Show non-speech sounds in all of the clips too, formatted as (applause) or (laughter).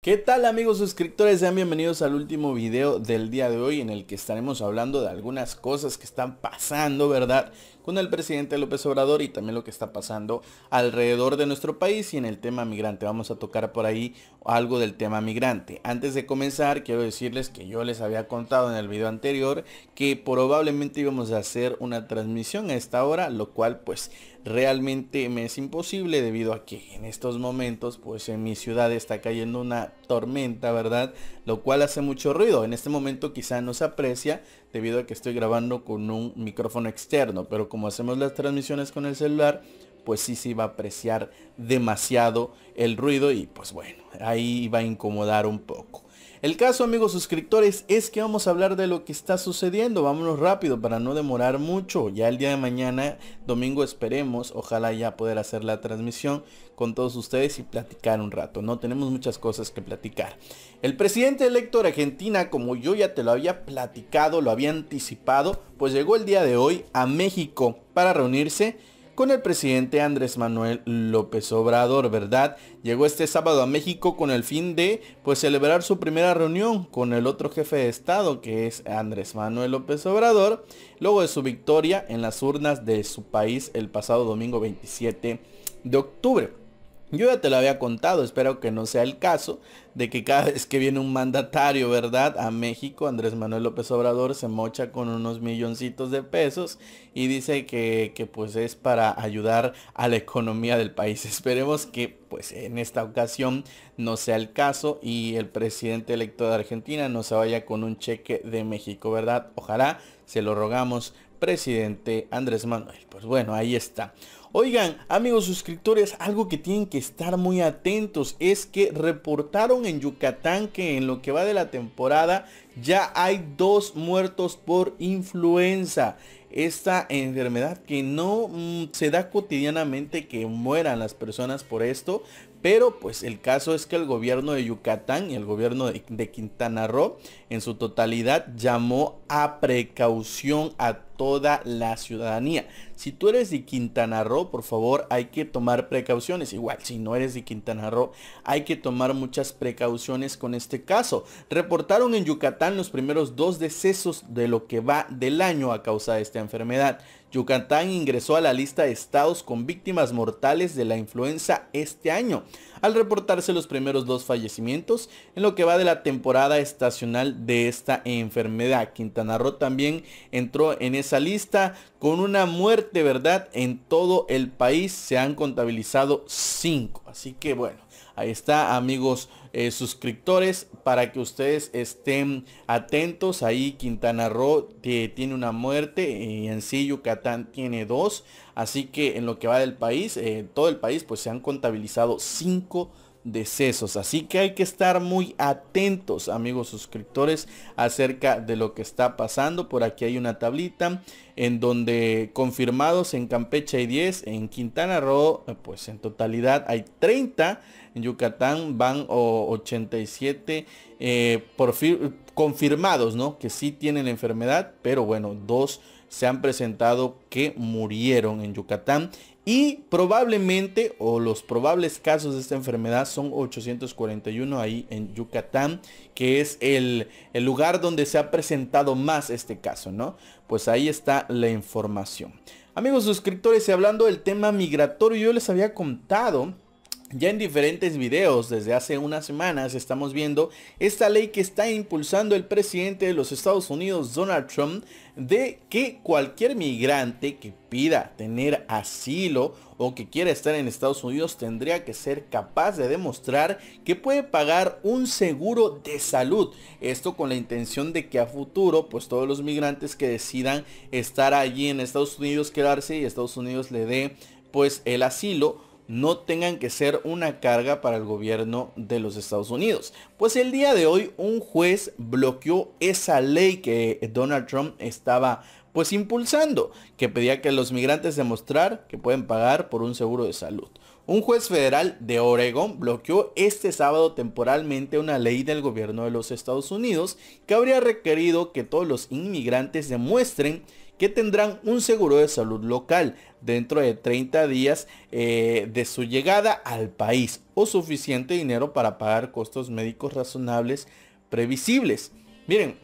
¿Qué tal amigos suscriptores? Sean bienvenidos al último video del día de hoy en el que estaremos hablando de algunas cosas que están pasando, ¿verdad? Con el presidente López Obrador y también lo que está pasando alrededor de nuestro país y en el tema migrante. Vamos a tocar por ahí algo del tema migrante. Antes de comenzar, quiero decirles que yo les había contado en el video anterior que probablemente íbamos a hacer una transmisión a esta hora, lo cual pues realmente me es imposible debido a que en estos momentos pues en mi ciudad está cayendo una tormenta, ¿verdad? Lo cual hace mucho ruido. En este momento quizá no se aprecia debido a que estoy grabando con un micrófono externo, pero como hacemos las transmisiones con el celular, pues sí se iba a apreciar demasiado el ruido y pues bueno, ahí va a incomodar un poco. El caso, amigos suscriptores, es que vamos a hablar de lo que está sucediendo. Vámonos rápido para no demorar mucho. Ya el día de mañana, domingo, esperemos, ojalá ya poder hacer la transmisión con todos ustedes y platicar un rato. No tenemos muchas cosas que platicar. El presidente electo de Argentina, como yo ya te lo había platicado, lo había anticipado, pues llegó el día de hoy a México para reunirse con el presidente Andrés Manuel López Obrador, ¿verdad? Llegó este sábado a México con el fin de pues celebrar su primera reunión con el otro jefe de Estado que es Andrés Manuel López Obrador, luego de su victoria en las urnas de su país el pasado domingo 27 de octubre. Yo ya te lo había contado, espero que no sea el caso, de que cada vez que viene un mandatario, ¿verdad? A México, Andrés Manuel López Obrador se mocha con unos milloncitos de pesos y dice que, que pues es para ayudar a la economía del país. (laughs) Esperemos que pues en esta ocasión no sea el caso y el presidente electo de Argentina no se vaya con un cheque de México, ¿verdad? Ojalá, se lo rogamos, presidente Andrés Manuel. Pues bueno, ahí está. Oigan, amigos suscriptores, algo que tienen que estar muy atentos es que reportaron en Yucatán que en lo que va de la temporada ya hay dos muertos por influenza. Esta enfermedad que no mm, se da cotidianamente que mueran las personas por esto. Pero pues el caso es que el gobierno de Yucatán y el gobierno de Quintana Roo en su totalidad llamó a precaución a toda la ciudadanía. Si tú eres de Quintana Roo, por favor, hay que tomar precauciones. Igual, si no eres de Quintana Roo, hay que tomar muchas precauciones con este caso. Reportaron en Yucatán los primeros dos decesos de lo que va del año a causa de esta enfermedad. Yucatán ingresó a la lista de estados con víctimas mortales de la influenza este año al reportarse los primeros dos fallecimientos en lo que va de la temporada estacional de esta enfermedad. Quintana Roo también entró en esa lista con una muerte, ¿verdad? En todo el país se han contabilizado cinco. Así que bueno. Ahí está, amigos eh, suscriptores, para que ustedes estén atentos. Ahí Quintana Roo eh, tiene una muerte y en sí Yucatán tiene dos. Así que en lo que va del país, en eh, todo el país, pues se han contabilizado cinco decesos. Así que hay que estar muy atentos, amigos suscriptores, acerca de lo que está pasando. Por aquí hay una tablita en donde confirmados en Campeche hay 10, en Quintana Roo, eh, pues en totalidad hay 30, en Yucatán van 87 eh, por confirmados, ¿no? Que sí tienen la enfermedad, pero bueno, dos se han presentado que murieron en Yucatán y probablemente, o los probables casos de esta enfermedad son 841 ahí en Yucatán, que es el, lugar donde se ha presentado más este caso, ¿no? Pues ahí está la información. Amigos suscriptores, y hablando del tema migratorio, yo les había contado ya en diferentes videos desde hace unas semanas estamos viendo esta ley que está impulsando el presidente de los Estados Unidos, Donald Trump, de que cualquier migrante que pida tener asilo o que quiera estar en Estados Unidos tendría que ser capaz de demostrar que puede pagar un seguro de salud. Esto con la intención de que a futuro, pues todos los migrantes que decidan estar allí en Estados Unidos, quedarse y Estados Unidos le dé pues el asilo no tengan que ser una carga para el gobierno de los Estados Unidos. Pues el día de hoy un juez bloqueó esa ley que Donald Trump estaba pues impulsando, que pedía que los migrantes demostrar que pueden pagar por un seguro de salud. Un juez federal de Oregón bloqueó este sábado temporalmente una ley del gobierno de los Estados Unidos que habría requerido que todos los inmigrantes demuestren que tendrán un seguro de salud local dentro de 30 días eh, de su llegada al país o suficiente dinero para pagar costos médicos razonables previsibles. Miren,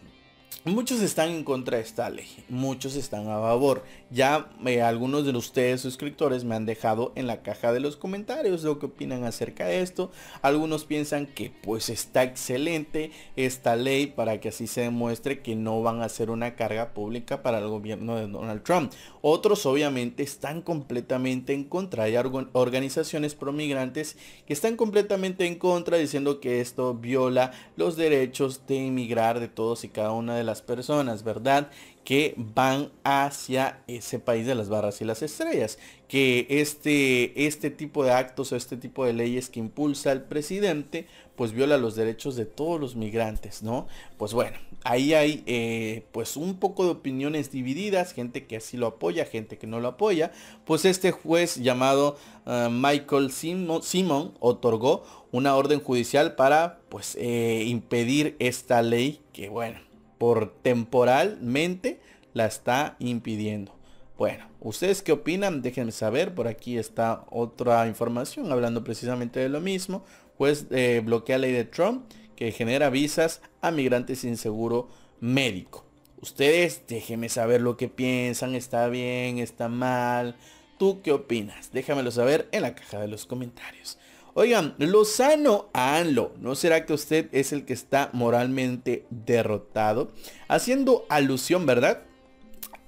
muchos están en contra de esta ley, muchos están a favor ya eh, algunos de ustedes suscriptores me han dejado en la caja de los comentarios lo que opinan acerca de esto. Algunos piensan que pues está excelente esta ley para que así se demuestre que no van a ser una carga pública para el gobierno de Donald Trump. Otros obviamente están completamente en contra. Hay organizaciones promigrantes que están completamente en contra diciendo que esto viola los derechos de emigrar de todos y cada una de las personas, ¿verdad? que van hacia ese país de las barras y las estrellas. Que este, este tipo de actos o este tipo de leyes que impulsa el presidente, pues viola los derechos de todos los migrantes, ¿no? Pues bueno, ahí hay eh, pues un poco de opiniones divididas, gente que así lo apoya, gente que no lo apoya. Pues este juez llamado eh, Michael Simon, otorgó una orden judicial para pues eh, impedir esta ley que bueno por temporalmente la está impidiendo. Bueno, ¿ustedes qué opinan? Déjenme saber. Por aquí está otra información hablando precisamente de lo mismo. Pues bloquea eh, bloquea ley de Trump que genera visas a migrantes sin seguro médico. Ustedes déjenme saber lo que piensan. ¿Está bien? ¿Está mal? ¿Tú qué opinas? Déjamelo saber en la caja de los comentarios. Oigan, Lozano Anlo, ¿no será que usted es el que está moralmente derrotado? Haciendo alusión, ¿verdad?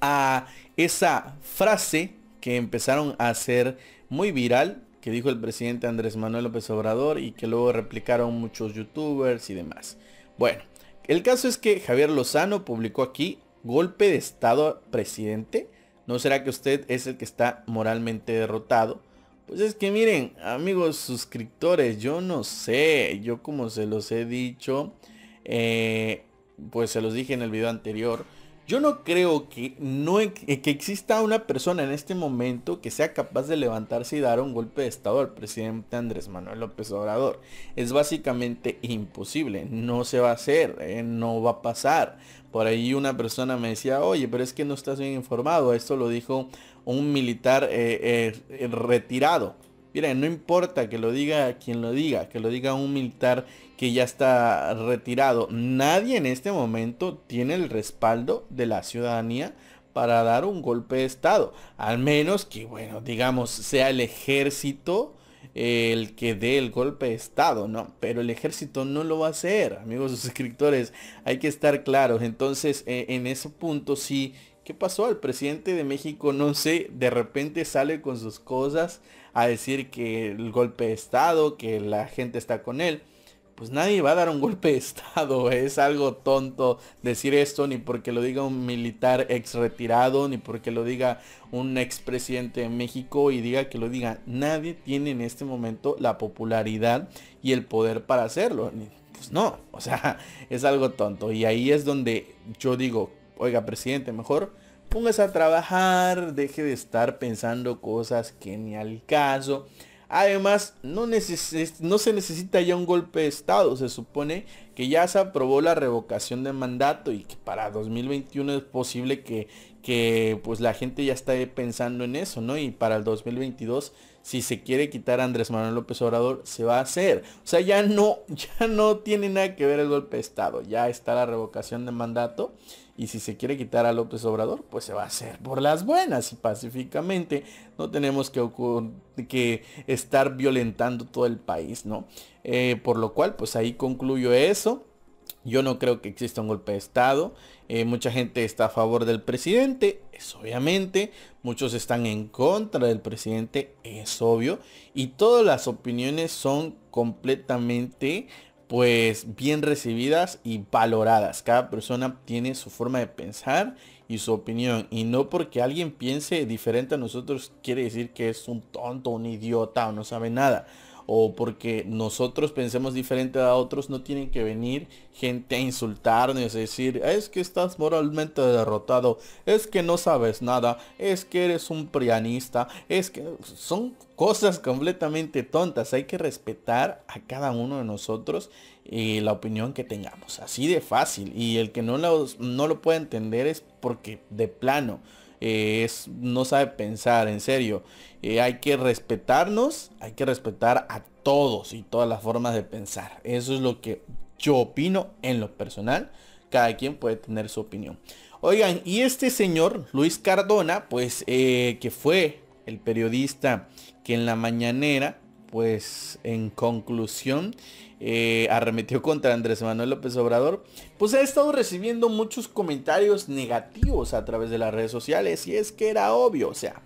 A esa frase que empezaron a hacer muy viral, que dijo el presidente Andrés Manuel López Obrador y que luego replicaron muchos youtubers y demás. Bueno, el caso es que Javier Lozano publicó aquí golpe de estado presidente. ¿No será que usted es el que está moralmente derrotado? Pues es que miren, amigos suscriptores, yo no sé, yo como se los he dicho, eh, pues se los dije en el video anterior, yo no creo que, no, e, que exista una persona en este momento que sea capaz de levantarse y dar un golpe de Estado al presidente Andrés Manuel López Obrador. Es básicamente imposible, no se va a hacer, eh, no va a pasar. Por ahí una persona me decía, oye, pero es que no estás bien informado. Esto lo dijo un militar eh, eh, retirado. Miren, no importa que lo diga quien lo diga, que lo diga un militar que ya está retirado. Nadie en este momento tiene el respaldo de la ciudadanía para dar un golpe de Estado. Al menos que, bueno, digamos, sea el ejército eh, el que dé el golpe de Estado, ¿no? Pero el ejército no lo va a hacer, amigos (laughs) suscriptores. Hay que estar claros. Entonces, e, en ese punto sí ¿Qué pasó? El presidente de México, no sé, de repente sale con sus cosas a decir que el golpe de Estado, que la gente está con él. Pues nadie va a dar un golpe de Estado. (laughs) Es algo tonto decir esto, ni porque lo diga un militar ex retirado, ni porque lo diga un expresidente de México y diga que lo diga. Nadie tiene en este momento la popularidad y el poder para hacerlo. Pues no, o sea, (laughs) es algo tonto. Y ahí es donde yo digo, oiga, presidente, mejor póngase a trabajar, deje de estar pensando cosas que ni al caso. Además, no, se necesita ya un golpe de Estado. Se supone que ya se aprobó la revocación de mandato y que para 2021 es posible que, que pues la gente ya esté pensando en eso, ¿no? Y para el 2022 si se quiere quitar a Andrés Manuel López Obrador, se va a hacer. O sea, ya no, (laughs) ya no tiene nada que ver el golpe de Estado. Ya está la revocación de mandato. Y si se quiere quitar a López Obrador, pues se va a hacer por las buenas y pacíficamente. No tenemos que, estar violentando todo el país, ¿no? Eh, por lo cual, pues ahí concluyo eso. Yo no creo que exista un golpe de Estado. Eh, mucha gente está a favor del presidente, es obviamente. Muchos están en contra del presidente, es obvio. Y todas las opiniones son completamente pues bien recibidas y valoradas. Cada persona tiene su forma de pensar y su opinión. Y no porque alguien piense diferente a nosotros quiere decir que es un tonto, un idiota o no sabe nada o porque nosotros pensemos diferente a otros, no tienen que venir gente a insultarnos, a decir, es que estás moralmente derrotado, es que no sabes nada, es que eres un prianista, es que son cosas completamente tontas. Hay que respetar a cada uno de nosotros y la opinión que tengamos. Así de fácil. Y el que no lo, no lo puede entender es porque de plano eh, es, no sabe pensar, en serio. Eh, hay que respetarnos, hay que respetar a todos y todas las formas de pensar. Eso es lo que yo opino en lo personal. Cada quien puede tener su opinión. Oigan, y este señor, Luis Cardona, pues eh, que fue el periodista que en la mañanera pues en conclusión, eh, arremetió contra Andrés Manuel López Obrador, pues ha estado recibiendo muchos comentarios negativos a través de las redes sociales y es que era obvio, o sea,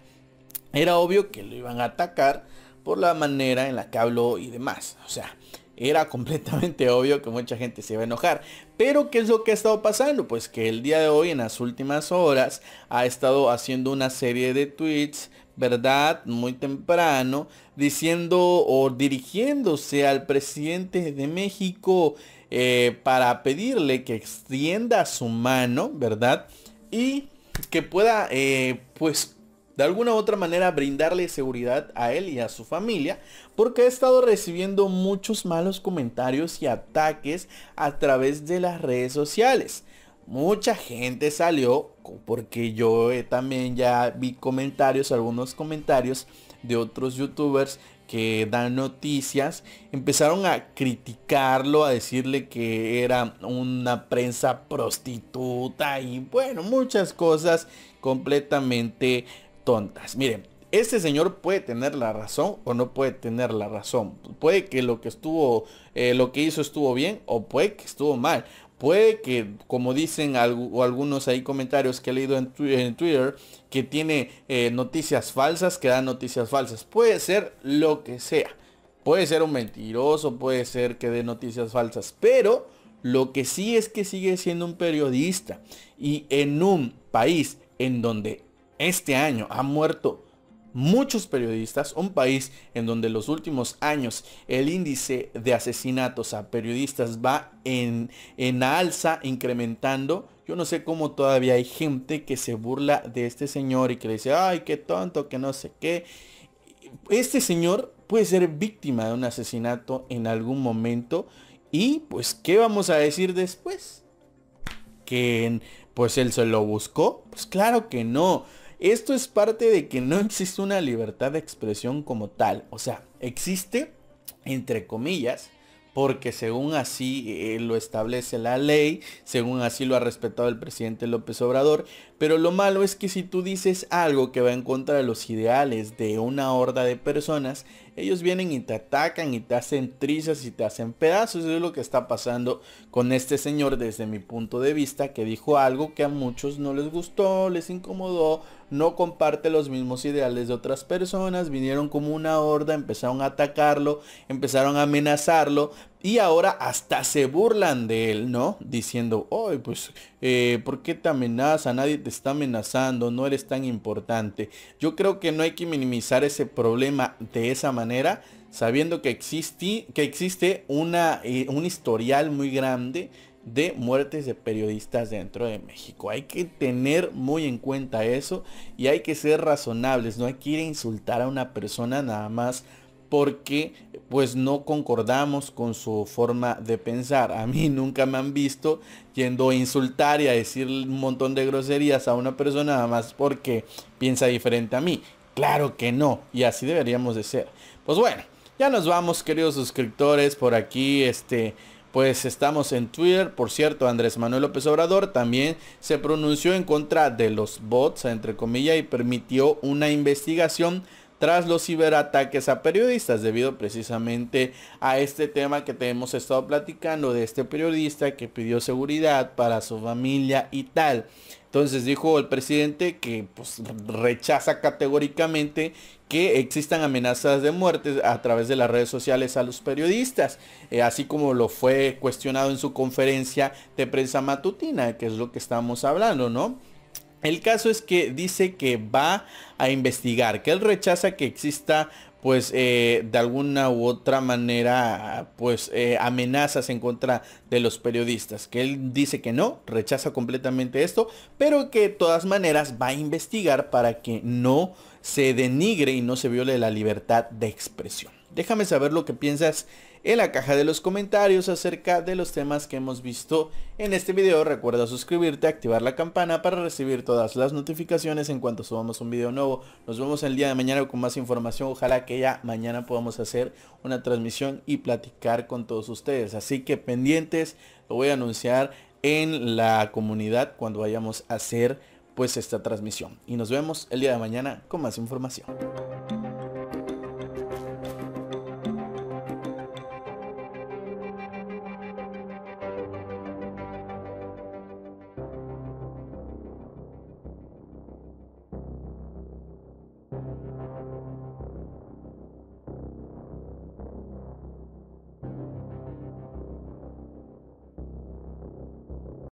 era obvio que lo iban a atacar por la manera en la que habló y demás, o sea, era completamente obvio que mucha gente se iba a enojar. Pero ¿qué es lo que ha estado pasando? Pues que el día de hoy, en las últimas horas, ha estado haciendo una serie de tweets ¿verdad? Muy temprano, diciendo o dirigiéndose al presidente de México eh, para pedirle que extienda su mano, ¿verdad? Y que pueda, eh, pues, de alguna u otra manera brindarle seguridad a él y a su familia, porque ha estado recibiendo muchos malos comentarios y ataques a través de las redes sociales mucha gente salió, porque yo eh, también ya vi comentarios, algunos comentarios de otros youtubers que dan noticias, empezaron a criticarlo, a decirle que era una prensa prostituta y bueno, muchas cosas completamente tontas. Miren, este señor puede tener la razón o no puede tener la razón. Puede que lo que estuvo, eh, lo que hizo estuvo bien o puede que estuvo mal. Puede que, como dicen algunos hay comentarios que he leído en, Twitter, que tiene eh, noticias falsas, que da noticias falsas. Puede ser lo que sea. Puede ser un mentiroso, puede ser que dé noticias falsas. Pero lo que sí es que sigue siendo un periodista. Y en un país en donde este año ha muerto muchos periodistas, un país en donde los últimos años el índice de asesinatos a periodistas va en, en alza, incrementando. Yo no sé cómo todavía hay gente que se burla de este señor y que le dice, ay, qué tonto, que no sé qué. Este señor puede ser víctima de un asesinato en algún momento y pues, ¿qué vamos a decir después? Que pues él se lo buscó. Pues claro que no. Esto es parte de que no existe una libertad de expresión como tal. O sea, existe, entre comillas, porque según así eh, lo establece la ley, según así lo ha respetado el presidente López Obrador, pero lo malo es que si tú dices algo que va en contra de los ideales de una horda de personas, ellos vienen y te atacan y te hacen trizas y te hacen pedazos. Eso es lo que está pasando con este señor desde mi punto de vista, que dijo algo que a muchos no les gustó, les incomodó, no comparte los mismos ideales de otras personas, vinieron como una horda, empezaron a atacarlo, empezaron a amenazarlo, y ahora hasta se burlan de él, ¿no? Diciendo, hoy pues, eh, ¿por qué te amenaza? Nadie te está amenazando, no eres tan importante. Yo creo que no hay que minimizar ese problema de esa manera, sabiendo que, que existe una, eh, un historial muy grande de muertes de periodistas dentro de México. Hay que tener muy en cuenta eso y hay que ser razonables, no hay que ir a insultar a una persona nada más porque pues no concordamos con su forma de pensar. A mí (laughs) nunca me han visto yendo a insultar y a decir un montón de groserías a una persona nada más porque piensa diferente a mí. Claro que no, y así deberíamos de ser. Pues bueno, ya nos vamos, queridos suscriptores, por aquí este pues estamos en Twitter, por cierto, Andrés Manuel López Obrador también se pronunció en contra de los bots, entre comillas, y permitió una investigación tras los ciberataques a periodistas, debido precisamente a este tema que tenemos hemos estado platicando de este periodista que pidió seguridad para su familia y tal. Entonces dijo el presidente que pues, rechaza categóricamente que existan amenazas de muerte a través de las redes sociales a los periodistas, eh, así como lo fue cuestionado en su conferencia de prensa matutina, que es lo que estamos hablando, ¿no? El caso es que dice que va a investigar, que él rechaza que exista pues eh, de alguna u otra manera pues eh, amenazas en contra de los periodistas que él dice que no rechaza completamente esto pero que de todas maneras va a investigar para que no se denigre y no se viole la libertad de expresión déjame saber lo que piensas en la caja de los comentarios acerca de los temas que hemos visto en este video. Recuerda suscribirte, activar la campana para recibir todas las notificaciones en cuanto subamos un video nuevo. Nos vemos el día de mañana con más información. Ojalá que ya mañana podamos hacer una transmisión y platicar con todos ustedes. Así que pendientes, lo voy a anunciar en la comunidad cuando vayamos a hacer pues esta transmisión. Y nos vemos el día de mañana con más información.